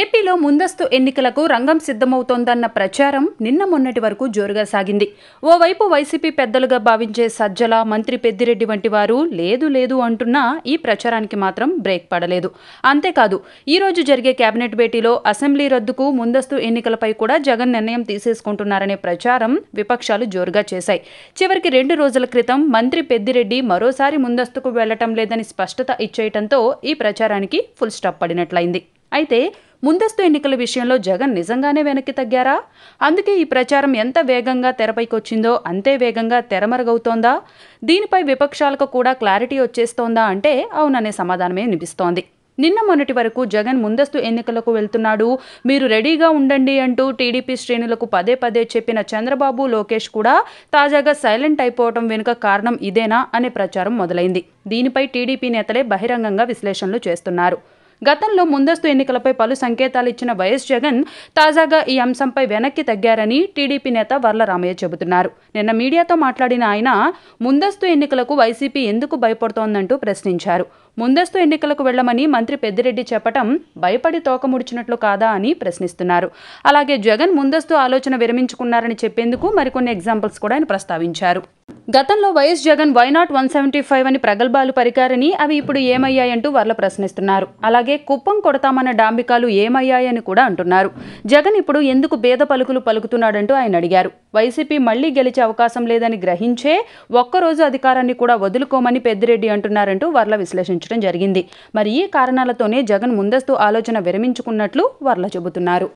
ఏపీలో ముందస్తు ఎన్నికలకు రంగం సిద్ధమవుతోందన్న ప్రచారం నిన్న మొన్నటి వరకు జోరుగా సాగింది ఓవైపు వైసీపీ పెద్దలుగా భావించే సజ్జల మంత్రి పెద్దిరెడ్డి వంటి వారు లేదు లేదు అంటున్నా ఈ ప్రచారానికి మాత్రం బ్రేక్ పడలేదు అంతేకాదు ఈరోజు జరిగే కేబినెట్ భేటీలో అసెంబ్లీ రద్దుకు ముందస్తు ఎన్నికలపై కూడా జగన్ నిర్ణయం తీసేసుకుంటున్నారనే ప్రచారం విపక్షాలు జోరుగా చేశాయి చివరికి రెండు రోజుల క్రితం మంత్రి పెద్దిరెడ్డి మరోసారి ముందస్తుకు వెళ్లటం లేదని స్పష్టత ఇచ్చేయటంతో ఈ ప్రచారానికి ఫుల్ స్టాప్ పడినట్లయింది అయితే ముందస్తు ఎన్నికల విషయంలో జగన్ నిజంగానే వెనక్కి తగ్గారా అందుకే ఈ ప్రచారం ఎంత వేగంగా తెరపైకొచ్చిందో అంతే వేగంగా తెరమరుగవుతోందా దీనిపై విపక్షాలకు కూడా క్లారిటీ వచ్చేస్తోందా అంటే అవుననే సమాధానమే వినిపిస్తోంది నిన్న మొన్నటి వరకు జగన్ ముందస్తు ఎన్నికలకు వెళ్తున్నాడు మీరు రెడీగా ఉండండి అంటూ టీడీపీ శ్రేణులకు పదే పదే చెప్పిన చంద్రబాబు లోకేష్ కూడా తాజాగా సైలెంట్ అయిపోవడం వెనుక కారణం ఇదేనా అనే ప్రచారం మొదలైంది దీనిపై టీడీపీ నేతలే బహిరంగంగా విశ్లేషణలు చేస్తున్నారు గతంలో ముందస్తు ఎన్నికలపై పలు సంకేతాలు ఇచ్చిన వైఎస్ జగన్ తాజాగా ఈ అంశంపై వెనక్కి తగ్గారని టీడీపీ నేత వర్లరామయ్య చెబుతున్నారు నిన్న మీడియాతో మాట్లాడిన ఆయన ముందస్తు ఎన్నికలకు వైసీపీ ఎందుకు భయపడుతోందంటూ ప్రశ్నించారు ముందస్తు ఎన్నికలకు వెళ్లమని మంత్రి పెద్దిరెడ్డి చెప్పటం భయపడి తోకముడిచినట్లు కాదా అని ప్రశ్నిస్తున్నారు అలాగే జగన్ ముందస్తు ఆలోచన విరమించుకున్నారని చెప్పేందుకు మరికొన్ని ఎగ్జాంపుల్స్ కూడా ఆయన ప్రస్తావించారు గతంలో YS Jagan why not one seventy five అని ప్రగల్భాలు పరికారని అవి ఇప్పుడు ఏమయ్యాయంటూ వర్ల ప్రశ్నిస్తున్నారు అలాగే కుప్పం కొడతామన్న డాంబికాలు ఏమయ్యాయని కూడా అంటున్నారు జగన్ ఇప్పుడు ఎందుకు భేద పలుకులు పలుకుతున్నాడంటూ ఆయన అడిగారు వైసీపీ మళ్లీ గెలిచే అవకాశం లేదని గ్రహించే ఒక్కరోజు అధికారాన్ని కూడా వదులుకోమని పెద్దిరెడ్డి అంటున్నారంటూ వర్ల విశ్లేషించడం జరిగింది మరి ఈ కారణాలతోనే జగన్ ముందస్తు ఆలోచన విరమించుకున్నట్లు వర్ల చెబుతున్నారు